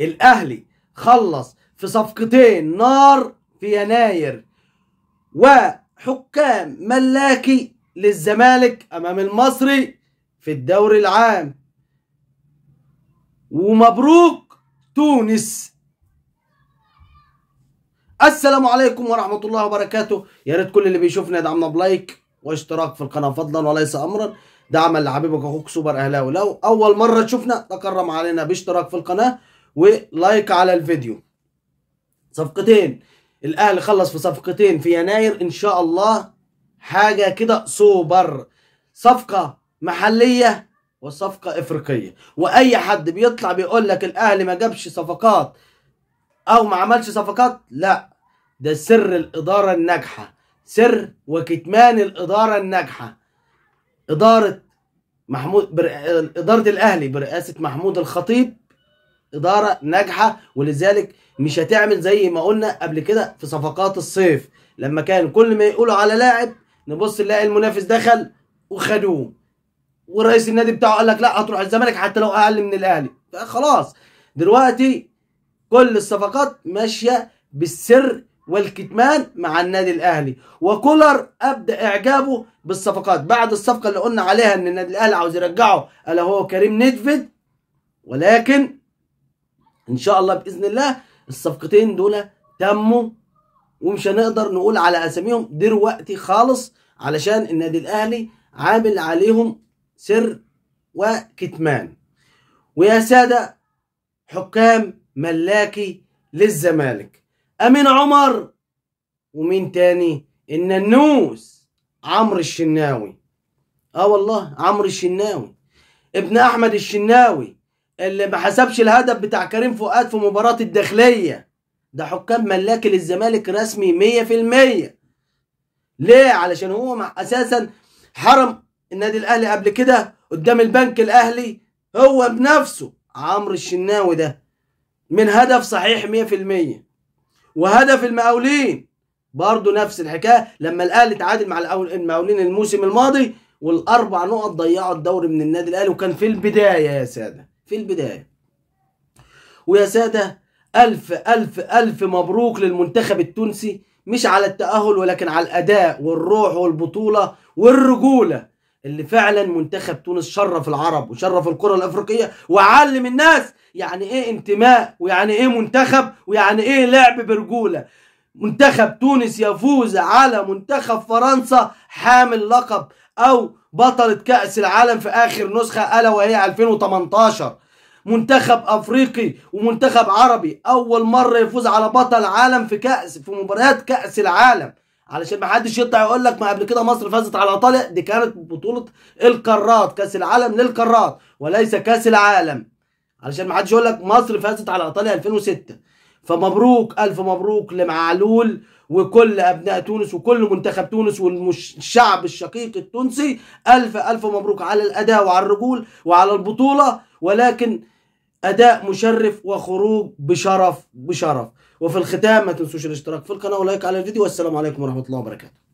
الاهلي خلص في صفقتين نار في يناير وحكام ملاكي للزمالك امام المصري في الدوري العام ومبروك تونس السلام عليكم ورحمة الله وبركاته يا ريت كل اللي بيشوفنا يدعمنا بلايك واشتراك في القناة فضلا وليس أمرا دعما لحبيبك أخوك سوبر أهلاوي لو أول مرة تشوفنا تكرم علينا باشتراك في القناة ولايك على الفيديو صفقتين الاهلي خلص في صفقتين في يناير ان شاء الله حاجه كده سوبر صفقه محليه وصفقه افريقيه واي حد بيطلع بيقول لك الاهلي ما جابش صفقات او ما عملش صفقات لا ده سر الاداره الناجحه سر وكتمان الاداره الناجحه اداره محمود بر... اداره الاهلي برئاسه محمود الخطيب اداره ناجحه ولذلك مش هتعمل زي ما قلنا قبل كده في صفقات الصيف لما كان كل ما يقولوا على لاعب نبص نلاقي المنافس دخل وخدوه ورئيس النادي بتاعه قال لك لا هتروح الزمالك حتى لو اقل من الاهلي خلاص دلوقتي كل الصفقات ماشيه بالسر والكتمان مع النادي الاهلي وكولر ابدا اعجابه بالصفقات بعد الصفقه اللي قلنا عليها ان النادي الاهلي عاوز يرجعه الا هو كريم نيدفيد ولكن ان شاء الله باذن الله الصفقتين دول تموا ومش هنقدر نقول على اساميهم دلوقتي خالص علشان النادي الاهلي عامل عليهم سر وكتمان ويا ساده حكام ملاكي للزمالك امين عمر ومين تاني الننوس عمرو الشناوي اه والله عمرو الشناوي ابن احمد الشناوي اللي ما حسبش الهدف بتاع كريم فؤاد في مباراة الداخلية ده حكام ملاك للزمالك رسمي 100% ليه علشان هو مع اساسا حرم النادي الاهلي قبل كده قدام البنك الاهلي هو بنفسه عمرو الشناوي ده من هدف صحيح 100% وهدف المقاولين برضه نفس الحكايه لما الاهلي تعادل مع المقاولين الموسم الماضي والاربع نقط ضيعوا الدوري من النادي الاهلي وكان في البدايه يا ساده في البداية ويا سادة ألف ألف ألف مبروك للمنتخب التونسي مش على التأهل ولكن على الأداء والروح والبطولة والرجولة اللي فعلا منتخب تونس شرف العرب وشرف الكرة الأفريقية وعلم الناس يعني إيه انتماء ويعني إيه منتخب ويعني إيه لعب برجولة منتخب تونس يفوز على منتخب فرنسا حامل لقب او بطلة كأس العالم في اخر نسخة الا وهي 2018 منتخب افريقي ومنتخب عربي اول مرة يفوز على بطل عالم في كأس في مباريات كأس العالم علشان ما حدش يطلع يقول لك ما قبل كده مصر فازت على ايطاليا دي كانت بطولة القارات كأس العالم للقارات وليس كأس العالم علشان ما حدش يقول لك مصر فازت على ايطاليا 2006 فمبروك ألف مبروك لمعلول وكل أبناء تونس وكل منتخب تونس والشعب الشقيق التونسي ألف ألف مبروك على الأداء وعلى الرجول وعلى البطولة ولكن أداء مشرف وخروج بشرف بشرف وفي الختام ما تنسوش الاشتراك في القناة ولايك على الفيديو والسلام عليكم ورحمة الله وبركاته